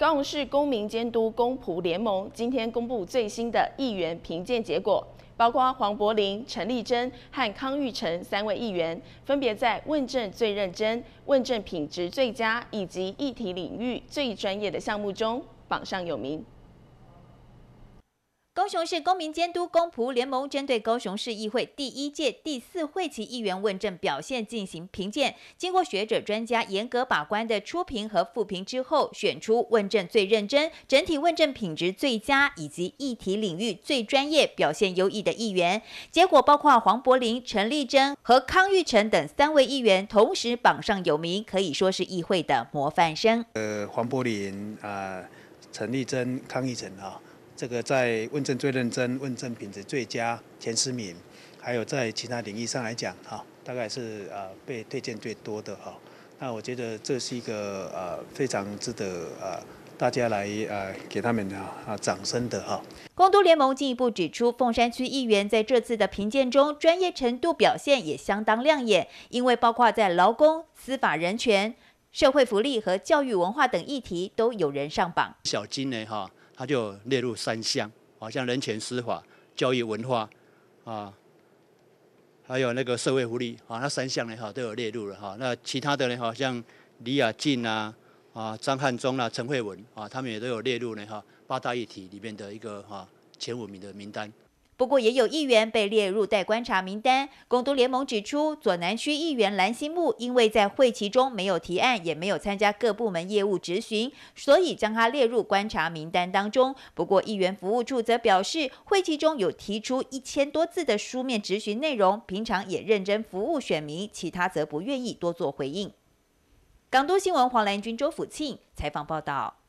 高雄市公民监督公仆联盟今天公布最新的议员评鉴结果，包括黄柏林、陈丽珍和康裕成三位议员，分别在问政最认真、问政品质最佳以及议题领域最专业的项目中榜上有名。高雄市公民监督公仆联盟针对高雄市议会第一届第四会期议员问政表现进行评鉴，经过学者专家严格把关的初评和复评之后，选出问政最认真、整体问政品质最佳以及议题领域最专业、表现优异的议员。结果包括黄柏林、陈丽珍和康玉成等三位议员同时榜上有名，可以说是议会的模范生。呃，黄柏林啊，陈丽珍、康玉成啊。这个在问政最认真、问政品质最佳前十名，还有在其他领域上来讲，哈，大概是呃被推荐最多的哈。那我觉得这是一个呃非常值得呃大家来呃给他们啊掌声的哈。工都联盟进一步指出，凤山区议员在这次的评鉴中，专业程度表现也相当亮眼，因为包括在劳工、司法、人权、社会福利和教育文化等议题都有人上榜。小金呢，哈。他就列入三项，好像人权司法、教育文化，啊，还有那个社会福利啊，那三项呢哈都有列入了哈。那其他的呢，好像李雅静啊、啊张汉忠啊，陈慧文啊，他们也都有列入呢哈，八大议题里面的一个哈前五名的名单。不过也有议员被列入待观察名单。工都联盟指出，左南区议员蓝心木因为在会期中没有提案，也没有参加各部门业务质询，所以将他列入观察名单当中。不过，议员服务处则表示，会期中有提出一千多字的书面质询内容，平常也认真服务选民，其他则不愿意多做回应。港都新闻黄兰君、周辅庆采访报道。